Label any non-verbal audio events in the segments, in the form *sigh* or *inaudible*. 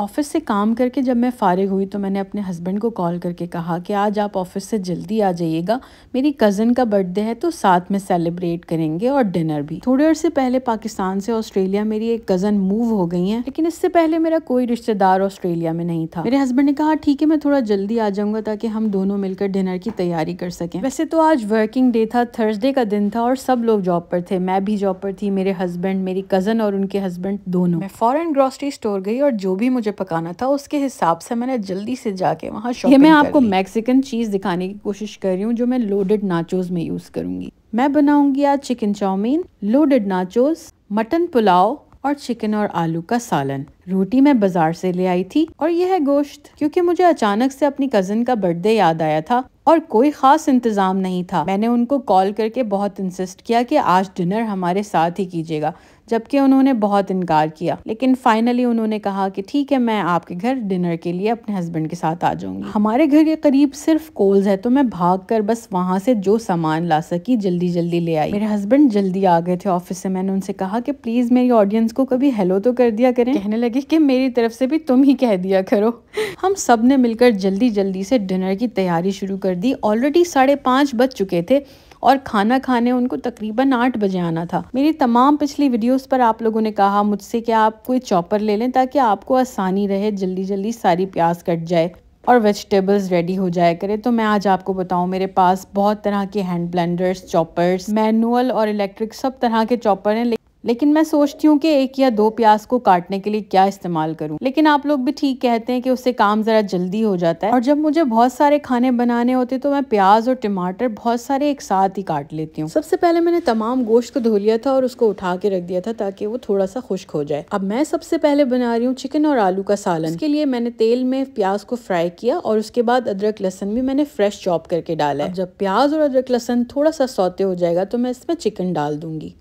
office से काम करके जब मैं फ़ारिग हुई तो मैंने अपने हस्बैंड को कॉल करके कहा कि आज आप ऑफ़िस से जल्दी आ जाइएगा मेरी कज़न का बर्थडे है तो साथ में सेलिब्रेट करेंगे और डिनर भी थोड़ी और से पहले पाकिस्तान से ऑस्ट्रेलिया मेरी एक कज़न मूव हो गई है लेकिन इससे पहले मेरा कोई रिश्तेदार ऑस्ट्रेलिया में नहीं था मेरे हस्बैंड ने कहा ठीक है मैं थोड़ा जल्दी आ जाऊंगा ताकि हम दोनों मिलकर डिनर की तैयारी कर सकें वैसे तो आज वर्किंग डे था थर्सडे का दिन था और सब लोग जॉब पर थे मैं भी जॉब पर थी मेरे हस्बैंड मेरी कज़न और उनके हस्बैंड दोनों मैं फॉरन ग्रॉसरी स्टोर गई और जो भी मुझे मुझे पकाना था उसके हिसाब से मैंने जल्दी से जाके वहाँ ये मैं आपको मैक्सिकन चीज़ दिखाने की कोशिश कर रही हूँ जो मैं लोडेड नाचोज में यूज़ करूंगी मैं बनाऊंगी आज chicken chowmein loaded nachos mutton pulao और चिकन और आलू का सालन रोटी मैं बाजार से ले आई थी और यह है गोश्त क्योंकि मुझे अचानक से अपनी कजन का बर्थडे याद आया था और कोई खास इंतजाम नहीं था मैंने उनको कॉल करके बहुत इंसिस्ट किया कि आज डिनर हमारे साथ ही कीजिएगा जबकि उन्होंने बहुत इनकार किया लेकिन फाइनली उन्होंने कहा कि ठीक है मैं आपके घर डिनर के लिए अपने हस्बैंड के साथ आ जाऊंगी हमारे घर के करीब सिर्फ कोल्स है तो मैं भाग कर बस वहाँ से जो सामान ला सकी जल्दी जल्दी ले आई मेरे हस्बैंड जल्दी आ गए थे ऑफिस से मैंने उनसे कहा कि प्लीज मेरी ऑडियंस को कभी हेलो तो कर दिया करें कहने लगे कि मेरी तरफ से भी तुम ही कह दिया करो हम सब ने मिलकर जल्दी जल्दी से डिनर की तैयारी शुरू कर दी ऑलरेडी साढ़े पाँच बज चुके थे और खाना खाने उनको तकरीबन आठ बजे आना था मेरी तमाम पिछली वीडियोस पर आप लोगों ने कहा मुझसे कि आप कोई चॉपर ले लें ताकि आपको आसानी रहे जल्दी जल्दी सारी प्याज कट जाए और वेजिटेबल्स रेडी हो जाया करे तो मैं आज आपको बताऊं मेरे पास बहुत तरह के हैंड ब्लेंडर्स चॉपर्स मैनुअल और इलेक्ट्रिक सब तरह के चॉपर हैं लेकिन मैं सोचती हूँ कि एक या दो प्याज को काटने के लिए क्या इस्तेमाल करूँ लेकिन आप लोग भी ठीक कहते हैं कि उससे काम ज़रा जल्दी हो जाता है और जब मुझे बहुत सारे खाने बनाने होते तो मैं प्याज और टमाटर बहुत सारे एक साथ ही काट लेती हूँ सबसे पहले मैंने तमाम गोश्त को धो लिया था और उसको उठा के रख दिया था ताकि वो थोड़ा सा खुश्क हो जाए अब मैं सबसे पहले बना रही हूँ चिकन और आलू का सालन इसके लिए मैंने तेल में प्याज को फ्राई किया और उसके बाद अदरक लहसन भी मैंने फ्रेश चॉप करके डाला जब प्याज और अदरक लहसन थोड़ा सा सौते हो जाएगा तो मैं इसमें चिकन डाल दूंगी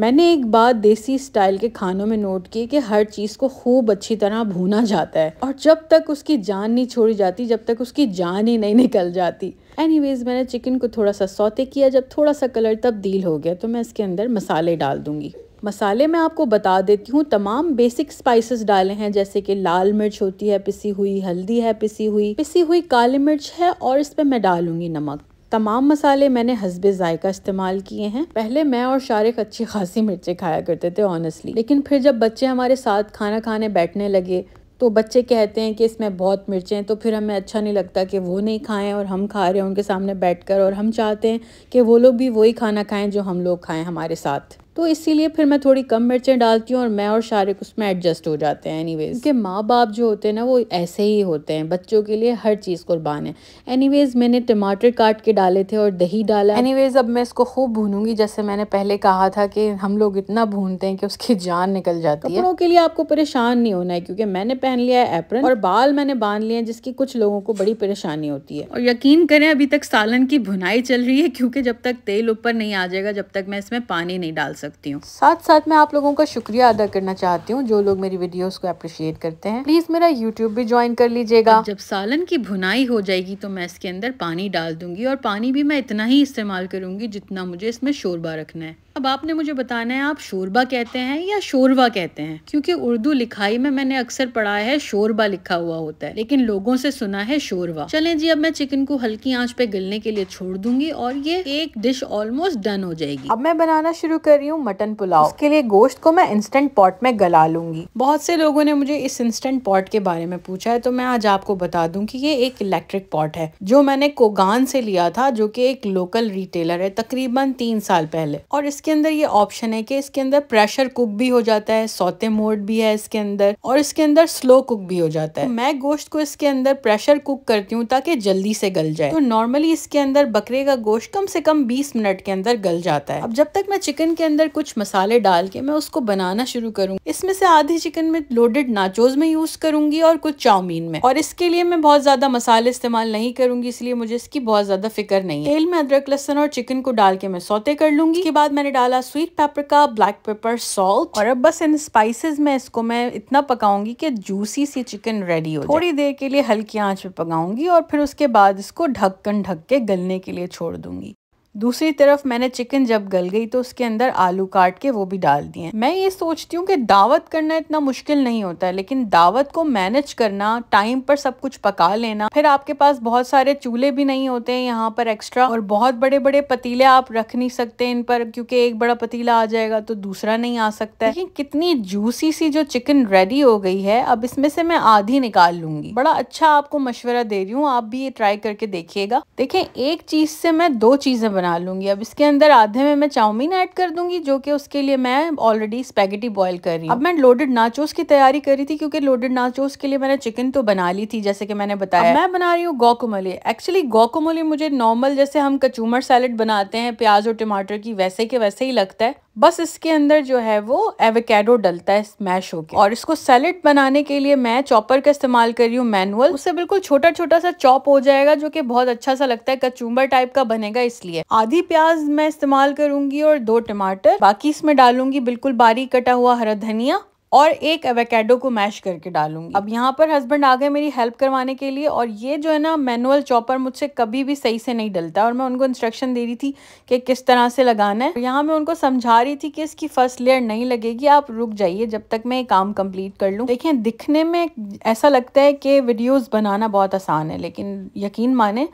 मैंने एक बात देसी स्टाइल के खानों में नोट की कि हर चीज़ को खूब अच्छी तरह भूना जाता है और जब तक उसकी जान नहीं छोड़ी जाती जब तक उसकी जान ही नहीं निकल जाती एनीवेज मैंने चिकन को थोड़ा सा सौते किया जब थोड़ा सा कलर तब्दील हो गया तो मैं इसके अंदर मसाले डाल दूंगी मसाले मैं आपको बता देती हूँ तमाम बेसिक स्पाइसेस डाले हैं जैसे कि लाल मिर्च होती है पिसी हुई हल्दी है पिसी हुई पिसी हुई काली मिर्च है और इस पर मैं डालूंगी नमक तमाम मसाले मैंने हसब जायका इस्तेमाल किए हैं पहले मैं और शारिक अच्छी खासी मिर्चें खाया करते थे ऑनेस्टली लेकिन फिर जब बच्चे हमारे साथ खाना खाने बैठने लगे तो बच्चे कहते हैं कि इसमें बहुत मिर्चें हैं तो फिर हमें अच्छा नहीं लगता कि वो नहीं खाएं और हम खा रहे हैं उनके सामने बैठकर और हम चाहते हैं कि वो लोग भी वही खाना खाएं जो हम लोग खाएं हमारे साथ तो इसीलिए फिर मैं थोड़ी कम मिर्चें डालती हूँ और मैं और शारिक उसमें एडजस्ट हो जाते हैं एनी वेज़ के माँ बाप जो होते हैं ना वो ऐसे ही होते हैं बच्चों के लिए हर चीज़ कुर्बान है एनी वेज़ मैंने टमाटर काट के डाले थे और दही डाला एनी वेज़ अब मैं इसको खूब भूनूंगी जैसे मैंने पहले कहा था कि हम लोग इतना भूनते हैं कि उसकी जान निकल जाती है के लिए आपको परेशान नहीं होना है क्योंकि मैंने पहन लिया है एप्रन और बाल मैंने बांध लिए हैं जिसकी कुछ लोगों को बड़ी परेशानी होती है और यकीन करें अभी तक सालन की भुनाई चल रही है क्योंकि जब तक तेल ऊपर नहीं आ जाएगा जब तक मैं इसमें पानी नहीं डाल सकती सकती हूँ साथ साथ मैं आप लोगों का शुक्रिया अदा करना चाहती हूँ जो लोग मेरी वीडियोस को अप्रिशिएट करते हैं प्लीज मेरा यूट्यूब भी ज्वाइन कर लीजिएगा जब सालन की भुनाई हो जाएगी तो मैं इसके अंदर पानी डाल दूंगी और पानी भी मैं इतना ही इस्तेमाल करूंगी जितना मुझे इसमें शोरबा रखना है अब आपने मुझे बताना है आप शोरबा कहते हैं या शोरवा कहते हैं क्योंकि उर्दू लिखाई में मैंने अक्सर पढ़ा है शोरबा लिखा हुआ होता है लेकिन लोगों से सुना है शोरवा चलें जी अब मैं चिकन को हल्की आंच पे गलने के लिए छोड़ दूंगी और ये एक डिश ऑलमोस्ट डन हो जाएगी अब मैं बनाना शुरू कर रही हूँ मटन पुलाव उसके लिए गोश्त को मैं इंस्टेंट पॉट में गला लूंगी बहुत से लोगों ने मुझे इस इंस्टेंट पॉट के बारे में पूछा है तो मैं आज आपको बता दूँ की ये एक इलेक्ट्रिक पॉट है जो मैंने कोगान से लिया था जो की एक लोकल रिटेलर है तकरीबन तीन साल पहले और इस इसके अंदर ये ऑप्शन है कि इसके अंदर प्रेशर कुक भी हो जाता है सौते मोड भी है इसके अंदर और इसके अंदर स्लो कुक भी हो जाता है तो मैं गोश्त को इसके अंदर प्रेशर कुक करती हूँ ताकि जल्दी से गल जाए तो नॉर्मली इसके अंदर बकरे का गोश्त कम से कम बीस मिनट के अंदर गल जाता है अब जब तक मैं चिकन के अंदर कुछ मसाले डाल के मैं उसको बनाना शुरू करूँ इसमें से आधी चिकन में लोडेड नाचोज में यूज करूंगी और कुछ चाउमीन में और इसके लिए मैं बहुत ज्यादा मसाले इस्तेमाल नहीं करूंगी इसलिए मुझे इसकी बहुत ज्यादा फिक्र नहीं है तेल में अदरक लहसन और चिकन को डाल के मैं सौते कर लूंगी के बाद मैंने मैंने डाला sweet paprika black pepper salt और अब बस इन स्पाइसेस में इसको मैं इतना पकाऊंगी कि जूसी सी चिकन रेडी हो थोड़ी देर के लिए हल्की आंच पे पकाऊंगी और फिर उसके बाद इसको ढक्कन ढक के गलने के लिए छोड़ दूंगी दूसरी तरफ मैंने चिकन जब गल गई तो उसके अंदर आलू काट के वो भी डाल दिए मैं ये सोचती हूँ कि दावत करना इतना मुश्किल नहीं होता है लेकिन दावत को मैनेज करना टाइम पर सब कुछ पका लेना फिर आपके पास बहुत सारे चूल्हे भी नहीं होते हैं यहाँ पर एक्स्ट्रा और बहुत बड़े बड़े पतीले आप रख नहीं सकते इन पर क्योंकि एक बड़ा पतीला आ जाएगा तो दूसरा नहीं आ सकता है लेकिन कितनी जूसी सी जो चिकन रेडी हो गई है अब इसमें से मैं आधी निकाल लूंगी बड़ा अच्छा आपको मशवरा दे रही हूँ आप भी ये ट्राई करके देखिएगा देखिये एक चीज से मैं दो चीजें बना लूंगी अब इसके अंदर आधे में मैं चाउमीन ऐड कर दूंगी जो कि उसके लिए मैं ऑलरेडी स्पैगेटी बॉयल कर रही हूँ अब मैं लोडेड नाचोस की तैयारी करी थी क्योंकि लोडेड नाचोस के लिए मैंने चिकन तो बना ली थी जैसे कि मैंने बताया मैं बना रही हूँ गौकुमली एक्चुअली गौकुमली मुझे नॉर्मल जैसे हम कचूमर सैलड बनाते हैं प्याज और टमाटर की वैसे के वैसे ही लगता है बस इसके अंदर जो है वो एवोकेडो डलता है स्मैश होकर और इसको सैलेड बनाने के लिए मैं चॉपर का इस्तेमाल कर रही हूँ मैनुअल उससे बिल्कुल छोटा छोटा सा चॉप हो जाएगा जो कि बहुत अच्छा सा लगता है कचूम्बर टाइप का बनेगा इसलिए आधी प्याज मैं इस्तेमाल करूंगी और दो टमाटर बाकी इसमें डालूंगी बिल्कुल बारीक कटा हुआ हरा धनिया और एक एवेकेडो को मैश करके डालूंगी अब यहाँ पर हस्बैंड आ गए मेरी हेल्प करवाने के लिए और ये जो है ना मैनुअल चॉपर मुझसे कभी भी सही से नहीं डलता और मैं उनको इंस्ट्रक्शन दे रही थी कि किस तरह से लगाना है यहाँ मैं उनको समझा रही थी कि इसकी फर्स्ट लेयर नहीं लगेगी आप रुक जाइए जब तक मैं काम कम्प्लीट कर लूँ देखें दिखने में ऐसा लगता है कि वीडियोज़ बनाना बहुत आसान है लेकिन यकीन माने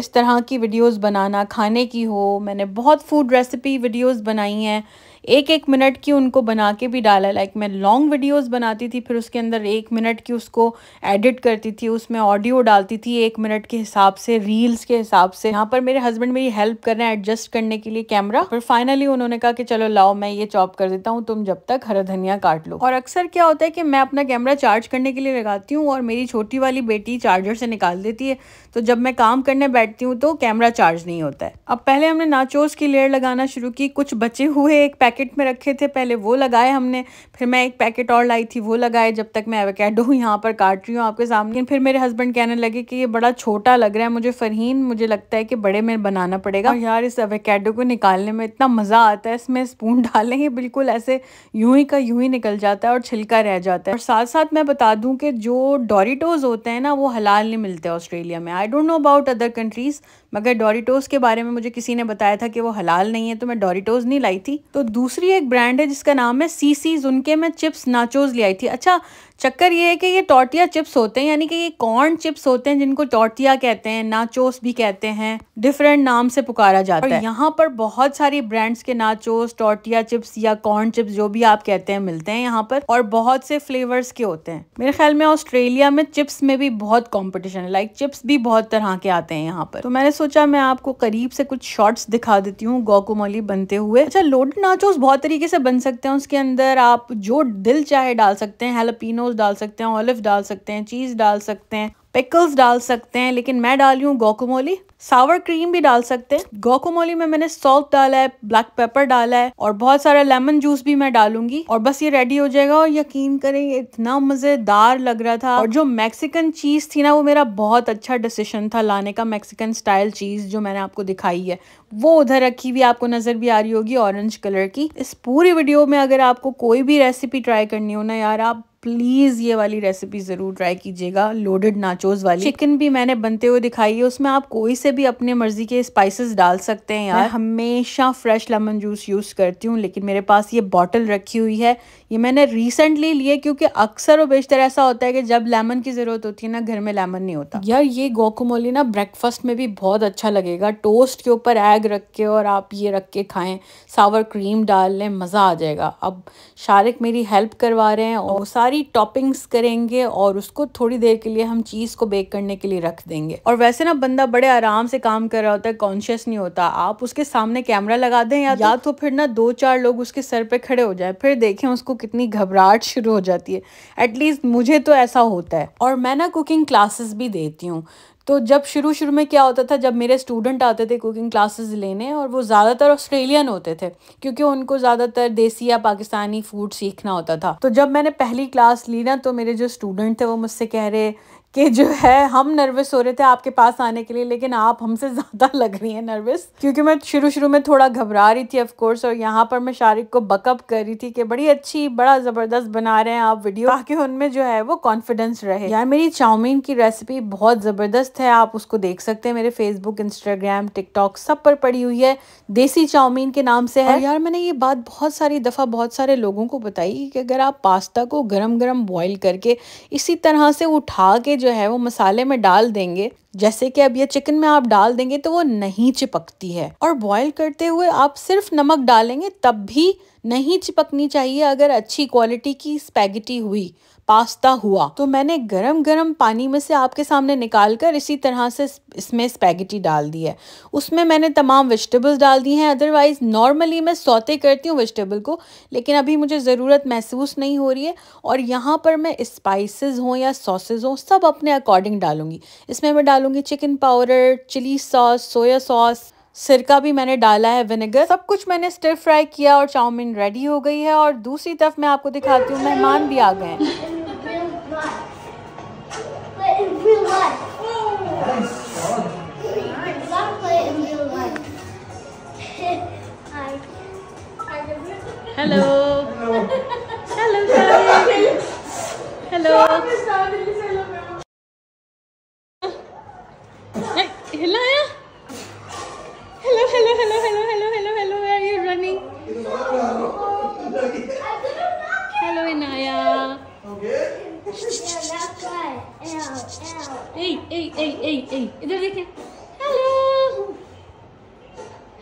इस तरह की वीडियोज़ बनाना खाने की हो मैंने बहुत फूड रेसिपी वीडियोज़ बनाई हैं एक एक मिनट की उनको बना के भी डाला लाइक मैं लॉन्ग वीडियोस बनाती थी फिर उसके अंदर एक मिनट की उसको एडिट करती थी उसमें ऑडियो डालती थी एक मिनट के हिसाब से रील्स के हिसाब से यहाँ पर मेरे हस्बैंड मेरी हेल्प कर रहे हैं एडजस्ट करने के लिए कैमरा फिर फाइनली उन्होंने कहा कि चलो लाओ मैं ये चॉप कर देता हूँ तुम जब तक हरा धनिया काट लो और अक्सर क्या होता है कि मैं अपना कैमरा चार्ज करने के लिए लगाती हूँ और मेरी छोटी वाली बेटी चार्जर से निकाल देती है तो जब मैं काम करने बैठती हूँ तो कैमरा चार्ज नहीं होता है अब पहले हमने नाचोस की लेयर लगाना शुरू की कुछ बचे हुए एक पैकेट में रखे थे पहले वो लगाए हमने फिर मैं एक पैकेट और लाई थी वो लगाए जब तक मैं एवोकेडो यहाँ पर काट रही हूँ आपके सामने फिर मेरे हस्बैंड कहने लगे कि ये बड़ा छोटा लग रहा है मुझे फरहीन मुझे लगता है कि बड़े में बनाना पड़ेगा और यार इस एवोकेडो को निकालने में इतना मज़ा आता है इसमें स्पून *laughs* डालें ये बिल्कुल ऐसे यूं ही का यूं ही निकल जाता है और छिलका रह जाता है और साथ साथ मैं बता दूँ कि जो डोरीटोज होते हैं ना वो हलाल नहीं मिलते ऑस्ट्रेलिया में I don't know about other countries मगर डोरीटोज़ के बारे में मुझे किसी ने बताया था कि वो हलाल नहीं है तो मैं डोरीटोज़ नहीं लाई थी तो दूसरी एक ब्रांड है जिसका नाम है सी उनके जुनके मैं चिप्स नाचोज़ ले आई थी अच्छा चक्कर ये है कि ये टॉर्टिया चिप्स होते हैं यानी कि ये कॉर्न चिप्स होते हैं जिनको टॉर्टिया कहते हैं नाचोस भी कहते हैं डिफरेंट नाम से पुकारा जाता है यहाँ पर बहुत सारी ब्रांड्स के नाचोस टॉर्टिया चिप्स या कॉर्न चिप्स जो भी आप कहते हैं मिलते हैं यहाँ पर और बहुत से फ्लेवर्स के होते हैं मेरे ख्याल में ऑस्ट्रेलिया में चिप्स में भी बहुत कॉम्पिटिशन है लाइक चिप्स भी बहुत तरह के आते हैं यहाँ पर तो मैंने सोचा मैं आपको करीब से कुछ शॉर्ट्स दिखा देती हूँ गोकुमोली बनते हुए अच्छा लोडेड नाचोस बहुत तरीके से बन सकते हैं उसके अंदर आप जो दिल चाहे डाल सकते हैं हेलोपिनो मोमोज डाल सकते हैं ऑलिव डाल सकते हैं चीज़ डाल सकते हैं पिकल्स डाल सकते हैं लेकिन मैं डाली हूँ गोकोमोली सावर क्रीम भी डाल सकते हैं गोकोमोली में मैंने सॉल्ट डाला है ब्लैक पेपर डाला है और बहुत सारा लेमन जूस भी मैं डालूंगी और बस ये रेडी हो जाएगा और यकीन करें इतना मज़ेदार लग रहा था और जो मैक्सिकन चीज़ थी ना वो मेरा बहुत अच्छा डिसीशन था लाने का मैक्सिकन स्टाइल चीज़ जो मैंने आपको दिखाई है वो उधर रखी हुई आपको नज़र भी आ रही होगी ऑरेंज कलर की इस पूरी वीडियो में अगर आपको कोई भी रेसिपी ट्राई करनी हो ना यार आप प्लीज़ ये वाली रेसिपी ज़रूर ट्राई कीजिएगा लोडेड नाचोज वाली चिकन भी मैंने बनते हुए दिखाई है उसमें आप कोई से भी अपने मर्ज़ी के स्पाइसेस डाल सकते हैं यार हमेशा फ्रेश लेमन जूस यूज़ करती हूँ लेकिन मेरे पास ये बॉटल रखी हुई है ये मैंने रिसेंटली लिए क्योंकि अक्सर और बेशतर ऐसा होता है कि जब लेमन की ज़रूरत होती है ना घर में लेमन नहीं होता यार ये गोकुमोली ना ब्रेकफास्ट में भी बहुत अच्छा लगेगा टोस्ट के ऊपर एग रख के और आप ये रख के खाएँ सावर क्रीम डाल लें मज़ा आ जाएगा अब शारिक मेरी हेल्प करवा रहे हैं और सारे सारी टॉपिंग्स करेंगे और उसको थोड़ी देर के लिए हम चीज़ को बेक करने के लिए रख देंगे और वैसे ना बंदा बड़े आराम से काम कर रहा होता है कॉन्शियस नहीं होता आप उसके सामने कैमरा लगा दें या, तो- या तो फिर ना दो चार लोग उसके सर पे खड़े हो जाए फिर देखें उसको कितनी घबराहट शुरू हो जाती है एटलीस्ट मुझे तो ऐसा होता है और मैं ना कुकिंग क्लासेस भी देती हूँ तो जब शुरू शुरू में क्या होता था जब मेरे स्टूडेंट आते थे कुकिंग क्लासेस लेने और वो ज़्यादातर ऑस्ट्रेलियन होते थे क्योंकि उनको ज़्यादातर देसी या पाकिस्तानी फूड सीखना होता था तो जब मैंने पहली क्लास ली ना तो मेरे जो स्टूडेंट थे वो मुझसे कह रहे कि जो है हम नर्वस हो रहे थे आपके पास आने के लिए लेकिन आप हमसे *laughs* ज़्यादा लग रही हैं नर्वस क्योंकि मैं शुरू शुरू में थोड़ा घबरा रही थी ऑफ कोर्स और यहाँ पर मैं शारिक को बकअप कर रही थी कि बड़ी अच्छी बड़ा ज़बरदस्त बना रहे हैं आप वीडियो ताकि उनमें जो है वो कॉन्फिडेंस रहे यार मेरी चाउमीन की रेसिपी बहुत ज़बरदस्त है आप उसको देख सकते हैं मेरे फेसबुक इंस्टाग्राम टिकटॉक सब पर पड़ी हुई है देसी चाउमीन के नाम से है यार मैंने ये बात बहुत सारी दफ़ा बहुत सारे लोगों को बताई कि अगर आप पास्ता को गर्म गर्म बॉयल करके इसी तरह से उठा के जो है वो मसाले में डाल देंगे जैसे कि अब ये चिकन में आप डाल देंगे तो वो नहीं चिपकती है और बॉईल करते हुए आप सिर्फ नमक डालेंगे तब भी नहीं चिपकनी चाहिए अगर अच्छी क्वालिटी की स्पैगेटी हुई पास्ता हुआ तो मैंने गरम गरम पानी में से आपके सामने निकाल कर इसी तरह से इसमें स्पैगेटी डाल दी है उसमें मैंने तमाम वेजिटेबल्स डाल दी हैं अदरवाइज़ नॉर्मली मैं सौते करती हूँ वेजिटेबल को लेकिन अभी मुझे ज़रूरत महसूस नहीं हो रही है और यहाँ पर मैं स्पाइसेस हों या सॉसेज हों सब अपने अकॉर्डिंग डालूंगी इसमें मैं डालूँगी chicken powder chilli sauce soya sauce सिरका भी मैंने डाला है विनेगर सब कुछ मैंने स्टिर फ्राई किया और चाउमीन रेडी हो गई है और दूसरी तरफ मैं आपको दिखाती हूँ मेहमान भी आ गए हैं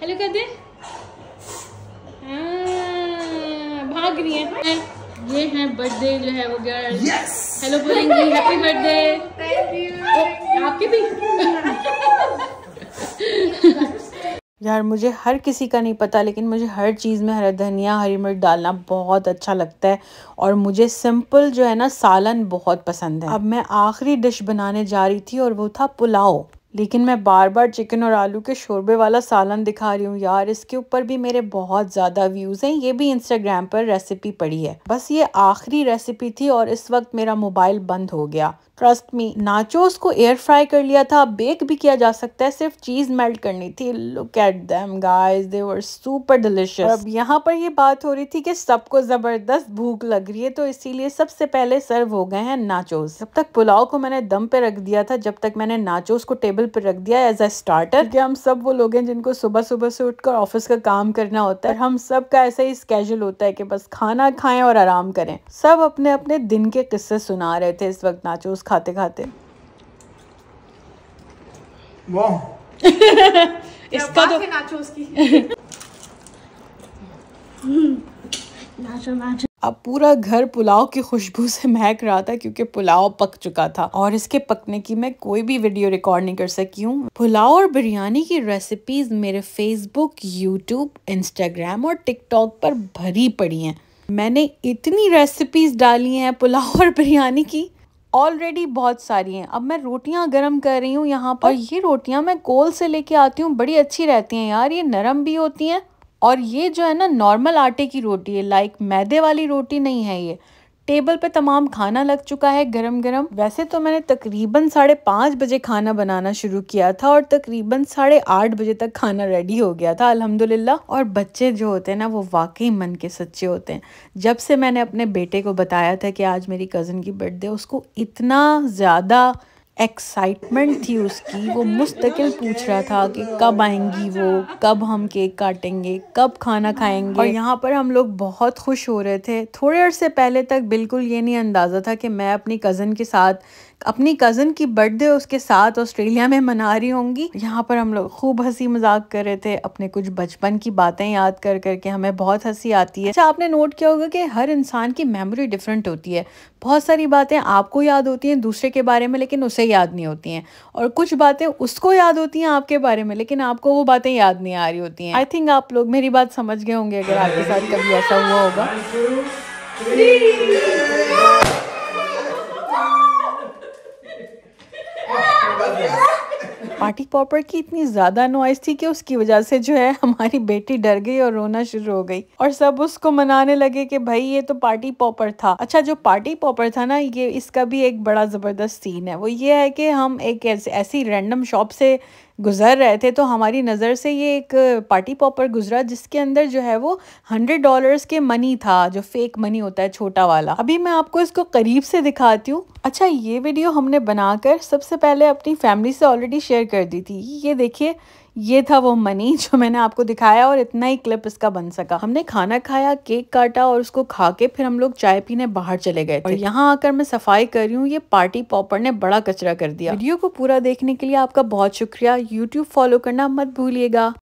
हेलो कर दे हाँ, भाग रही है ये है बर्थडे जो है वो गर्ल हेलो बोलेंगी हैप्पी बर्थडे आपके भी यार मुझे हर किसी का नहीं पता लेकिन मुझे हर चीज़ में हरा धनिया हरी मिर्च डालना बहुत अच्छा लगता है और मुझे सिंपल जो है ना सालन बहुत पसंद है अब मैं आखिरी डिश बनाने जा रही थी और वो था पुलाव लेकिन मैं बार बार चिकन और आलू के शोरबे वाला सालन दिखा रही हूँ यार इसके ऊपर भी मेरे बहुत ज़्यादा व्यूज़ हैं ये भी इंस्टाग्राम पर रेसिपी पड़ी है बस ये आखिरी रेसिपी थी और इस वक्त मेरा मोबाइल बंद हो गया ट्रस्ट मी नाचोस को एयर फ्राई कर लिया था बेक भी किया जा सकता है सिर्फ चीज़ मेल्ट करनी थी look at them guys they were super delicious अब यहाँ पर ये बात हो रही थी कि सबको ज़बरदस्त भूख लग रही है तो इसीलिए सबसे पहले सर्व हो गए हैं नाचोस जब तक पुलाव को मैंने दम पे रख दिया था जब तक मैंने नाचोस को टेबल पर रख दिया एज ए स्टार्टर क्या हम सब वो लोग हैं जिनको सुबह सुबह से उठकर ऑफिस का काम करना होता है हम सब का ऐसा ही स्केजल होता है कि बस खाना खाएं और आराम करें सब अपने अपने दिन के किस्से सुना रहे थे इस वक्त नाचोस खाते खाते *laughs* इसका तो *laughs* अब पूरा घर पुलाव की खुशबू से महक रहा था क्योंकि पुलाव पक चुका था और इसके पकने की मैं कोई भी वीडियो रिकॉर्ड नहीं कर सकी हूँ पुलाव और बिरयानी की रेसिपीज मेरे फेसबुक यूट्यूब इंस्टाग्राम और टिकटॉक पर भरी पड़ी हैं मैंने इतनी रेसिपीज डाली हैं पुलाव और बिरयानी की ऑलरेडी बहुत सारी हैं अब मैं रोटियां गरम कर रही हूँ यहाँ पर और ये रोटियां मैं कोल से लेके आती हूँ बड़ी अच्छी रहती हैं यार ये नरम भी होती हैं और ये जो है ना नॉर्मल आटे की रोटी है लाइक मैदे वाली रोटी नहीं है ये टेबल पे तमाम खाना लग चुका है गरम गरम वैसे तो मैंने तकरीबन साढ़े पाँच बजे खाना बनाना शुरू किया था और तकरीबन साढ़े आठ बजे तक खाना रेडी हो गया था अल्हम्दुलिल्लाह और बच्चे जो होते हैं ना वो वाकई मन के सच्चे होते हैं जब से मैंने अपने बेटे को बताया था कि आज मेरी कज़न की बर्थडे उसको इतना ज़्यादा एक्साइटमेंट थी उसकी वो मुस्तकिल पूछ रहा था कि कब आएंगी वो कब हम केक काटेंगे कब खाना खाएंगे और यहाँ पर हम लोग बहुत खुश हो रहे थे थोड़े अरसे पहले तक बिल्कुल ये नहीं अंदाज़ा था कि मैं अपनी कज़न के साथ अपनी कज़न की बर्थडे उसके साथ ऑस्ट्रेलिया में मना रही होंगी यहाँ पर हम लोग खूब हंसी मजाक कर रहे थे अपने कुछ बचपन की बातें याद कर करके हमें बहुत हंसी आती है अच्छा आपने नोट किया होगा कि हर इंसान की मेमोरी डिफरेंट होती है बहुत सारी बातें आपको याद होती हैं दूसरे के बारे में लेकिन उसे याद नहीं होती हैं और कुछ बातें उसको याद होती हैं आपके बारे में लेकिन आपको वो बातें याद नहीं आ रही होती हैं आई थिंक आप लोग मेरी बात समझ गए होंगे अगर आपके साथ कभी ऐसा हुआ होगा पार्टी पॉपर की इतनी ज्यादा नॉइस थी कि उसकी वजह से जो है हमारी बेटी डर गई और रोना शुरू हो गई और सब उसको मनाने लगे कि भाई ये तो पार्टी पॉपर था अच्छा जो पार्टी पॉपर था ना ये इसका भी एक बड़ा जबरदस्त सीन है वो ये है कि हम एक ऐसी रैंडम शॉप से गुजर रहे थे तो हमारी नज़र से ये एक पार्टी पॉपर गुजरा जिसके अंदर जो है वो हंड्रेड डॉलर्स के मनी था जो फेक मनी होता है छोटा वाला अभी मैं आपको इसको करीब से दिखाती हूँ अच्छा ये वीडियो हमने बनाकर सबसे पहले अपनी फैमिली से ऑलरेडी शेयर कर दी थी ये देखिए ये था वो मनी *laughs* जो मैंने आपको दिखाया और इतना ही क्लिप इसका बन सका हमने खाना खाया केक काटा और उसको खा के फिर हम लोग चाय पीने बाहर चले गए और यहाँ आकर मैं सफाई कर रही हूँ ये पार्टी पॉपर ने बड़ा कचरा कर दिया वीडियो को पूरा देखने के लिए आपका बहुत शुक्रिया यूट्यूब फॉलो करना मत भूलिएगा